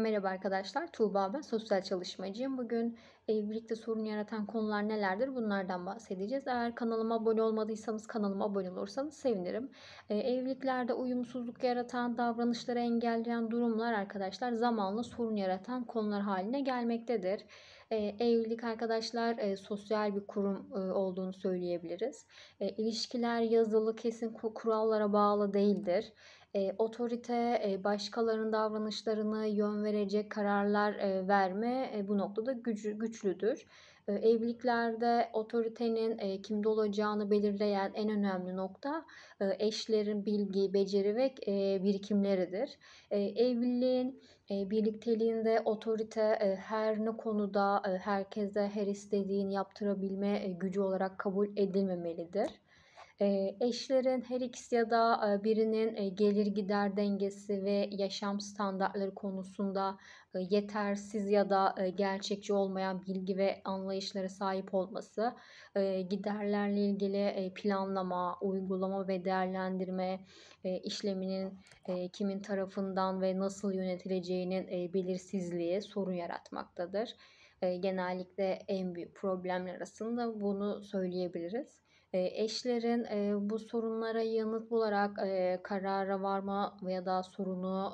Merhaba arkadaşlar, Tuğba ben, sosyal çalışmacıyım. Bugün evlilikte sorun yaratan konular nelerdir bunlardan bahsedeceğiz. Eğer kanalıma abone olmadıysanız kanalıma abone olursanız sevinirim. E, evliliklerde uyumsuzluk yaratan, davranışları engelleyen durumlar arkadaşlar zamanla sorun yaratan konular haline gelmektedir. E, evlilik arkadaşlar e, sosyal bir kurum e, olduğunu söyleyebiliriz. E, ilişkiler yazılı kesin kurallara bağlı değildir. E, otorite e, başkalarının davranışlarını yön verecek kararlar e, verme e, bu noktada gücü güç güçlüdür. Ee, evliliklerde otoritenin e, kimde olacağını belirleyen en önemli nokta e, eşlerin bilgi, beceri ve e, birikimleridir. Evliliğin birlikteliğinde otorite her ne konuda herkese her istediğini yaptırabilme gücü olarak kabul edilmemelidir. Eşlerin her ikisi ya da birinin gelir gider dengesi ve yaşam standartları konusunda yetersiz ya da gerçekçi olmayan bilgi ve anlayışlara sahip olması, giderlerle ilgili planlama, uygulama ve değerlendirme işleminin kimin tarafından ve nasıl yönetileceğinin belirsizliği sorun yaratmaktadır. Genellikle en büyük problemler arasında bunu söyleyebiliriz. Eşlerin bu sorunlara yanıt bularak karara varma veya da sorunu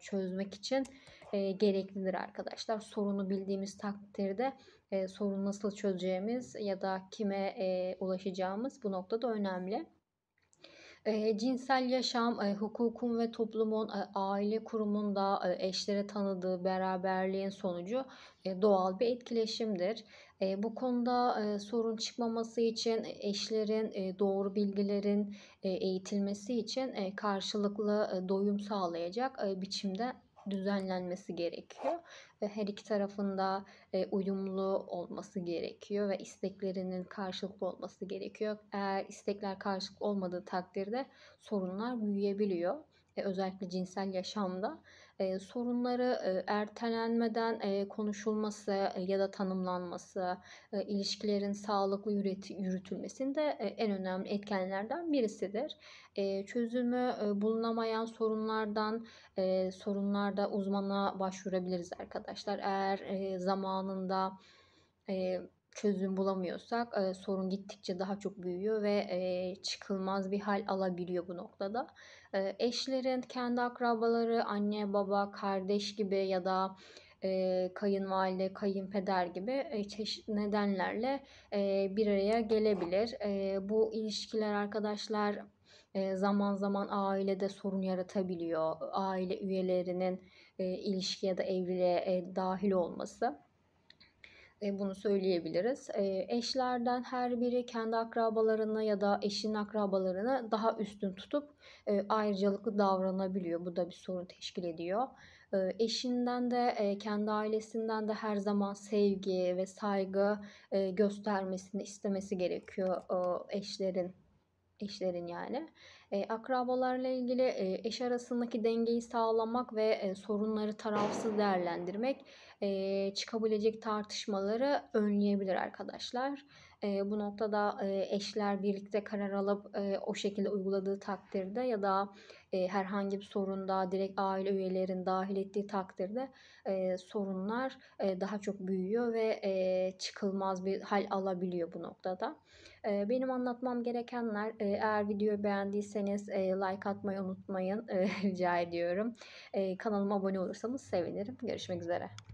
çözmek için gereklidir arkadaşlar. Sorunu bildiğimiz takdirde sorunu nasıl çözeceğimiz ya da kime ulaşacağımız bu noktada önemli. E, cinsel yaşam, e, hukukun ve toplumun e, aile kurumunda e, eşlere tanıdığı beraberliğin sonucu e, doğal bir etkileşimdir. E, bu konuda e, sorun çıkmaması için eşlerin e, doğru bilgilerin e, eğitilmesi için e, karşılıklı e, doyum sağlayacak e, biçimde düzenlenmesi gerekiyor ve her iki tarafında e, uyumlu olması gerekiyor ve isteklerinin karşılıklı olması gerekiyor. Eğer istekler karşılıklı olmadığı takdirde sorunlar büyüyebiliyor. E, özellikle cinsel yaşamda e, sorunları e, ertelenmeden konuşulması ya da tanımlanması, ilişkilerin sağlıklı yürütülmesinde en önemli etkenlerden birisidir. çözümü bulunamayan sorunlardan sorunlarda uzmana başvurabiliriz arkadaşlar. Eğer zamanında çözüm bulamıyorsak e, sorun gittikçe daha çok büyüyor ve e, çıkılmaz bir hal alabiliyor bu noktada. E, eşlerin kendi akrabaları, anne, baba, kardeş gibi ya da e, kayınvalide, kayınpeder gibi e, çeşitli nedenlerle e, bir araya gelebilir. E, bu ilişkiler arkadaşlar e, zaman zaman ailede sorun yaratabiliyor. Aile üyelerinin e, ilişkiye ya da evliliğe e, dahil olması bunu söyleyebiliriz. Eşlerden her biri kendi akrabalarını ya da eşinin akrabalarını daha üstün tutup ayrıcalıklı davranabiliyor. Bu da bir sorun teşkil ediyor. Eşinden de kendi ailesinden de her zaman sevgi ve saygı göstermesini istemesi gerekiyor eşlerin eşlerin yani. E, akrabalarla ilgili e, eş arasındaki dengeyi sağlamak ve e, sorunları tarafsız değerlendirmek e, çıkabilecek tartışmaları önleyebilir arkadaşlar e, bu noktada e, eşler birlikte karar alıp e, o şekilde uyguladığı takdirde ya da e, herhangi bir sorunda direkt aile üyelerin dahil ettiği takdirde e, sorunlar e, daha çok büyüyor ve e, çıkılmaz bir hal alabiliyor bu noktada. E, benim anlatmam gerekenler e, eğer videoyu beğendiyseniz e, like atmayı unutmayın e, rica ediyorum. E, kanalıma abone olursanız sevinirim. Görüşmek üzere.